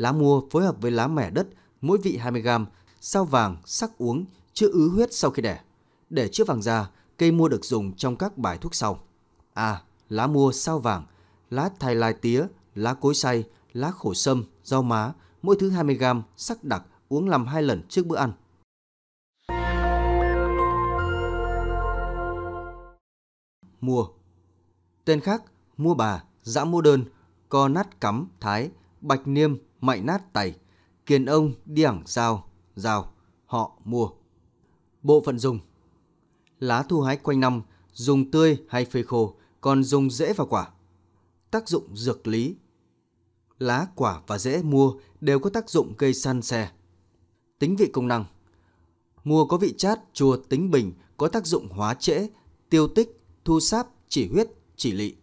lá mua phối hợp với lá mẻ đất, mỗi vị 20g, sao vàng, sắc uống, chữa ứ huyết sau khi đẻ. Để chữa vàng da, cây mua được dùng trong các bài thuốc sau. A. Lá mua sao vàng, lá thay lai tía, lá cối xay, lá khổ sâm, rau má, mỗi thứ 20g, sắc đặc, uống làm hai lần trước bữa ăn. Mua Tên khác, mua bà, dã mua đơn, co nát cắm, thái, bạch niêm, mạnh nát tay, kiền ông đi ẳng dao, dao, họ mua. Bộ phận dùng Lá thu hái quanh năm, dùng tươi hay phơi khô, còn dùng rễ và quả. Tác dụng dược lý Lá, quả và rễ mua đều có tác dụng gây săn xe. Tính vị công năng Mua có vị chát, chua, tính bình, có tác dụng hóa trễ, tiêu tích, thu sáp, chỉ huyết, chỉ lị.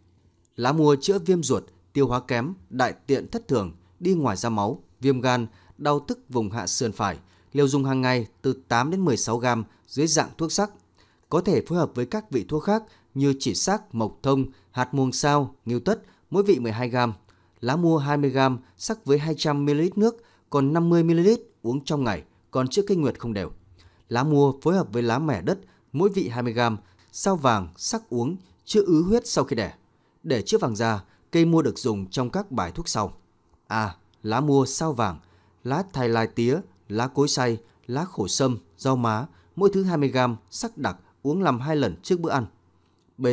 Lá mua chữa viêm ruột, tiêu hóa kém, đại tiện thất thường – đi ngoài da máu, viêm gan, đau tức vùng hạ sườn phải, liều dùng hàng ngày từ 8 đến 16 gram dưới dạng thuốc sắc. Có thể phối hợp với các vị thuốc khác như chỉ sắc, mộc thông, hạt muông sao, nghiêu tất, mỗi vị 12 gram. Lá mua 20 gram, sắc với 200 ml nước, còn 50 ml uống trong ngày, còn chữa kinh nguyệt không đều. Lá mua phối hợp với lá mẻ đất, mỗi vị 20 gram, sao vàng, sắc uống, chữa ứ huyết sau khi đẻ. Để chữa vàng da, cây mua được dùng trong các bài thuốc sau à lá mua sao vàng, lá thai lai tía, lá cối xay, lá khổ sâm, rau má, mỗi thứ 20g, sắc đặc, uống làm 2 lần trước bữa ăn. B.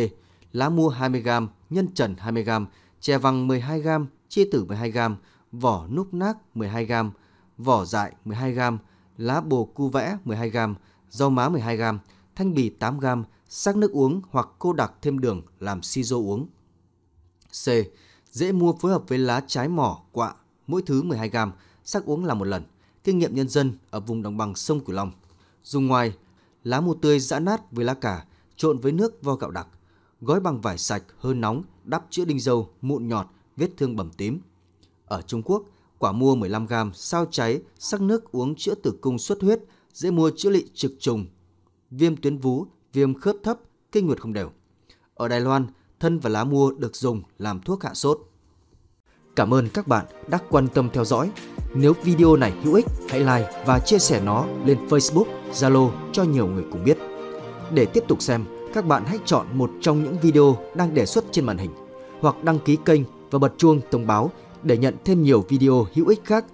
Lá mua 20g, nhân trần 20g, chè vàng 12g, chia tử 12g, vỏ núp nác 12g, vỏ dại 12g, lá bồ cu vẽ 12g, rau má 12g, thanh bì 8g, sắc nước uống hoặc cô đặc thêm đường làm si rô uống. C dễ mua phối hợp với lá trái mỏ, quạ, mỗi thứ 12 gram, sắc uống là một lần. Kinh nghiệm nhân dân ở vùng đồng bằng sông Cửu Long. Dùng ngoài, lá mù tươi giã nát với lá cả trộn với nước vo gạo đặc. Gói bằng vải sạch, hơi nóng, đắp chữa đinh dâu, mụn nhọt, vết thương bầm tím. Ở Trung Quốc, quả mua 15 gram, sao cháy, sắc nước uống chữa tử cung xuất huyết, dễ mua chữa lị trực trùng, viêm tuyến vú, viêm khớp thấp, kinh nguyệt không đều. Ở Đài Loan, thân và lá mua được dùng làm thuốc hạ sốt. Cảm ơn các bạn đã quan tâm theo dõi. Nếu video này hữu ích, hãy like và chia sẻ nó lên Facebook, Zalo cho nhiều người cùng biết. Để tiếp tục xem, các bạn hãy chọn một trong những video đang đề xuất trên màn hình hoặc đăng ký kênh và bật chuông thông báo để nhận thêm nhiều video hữu ích khác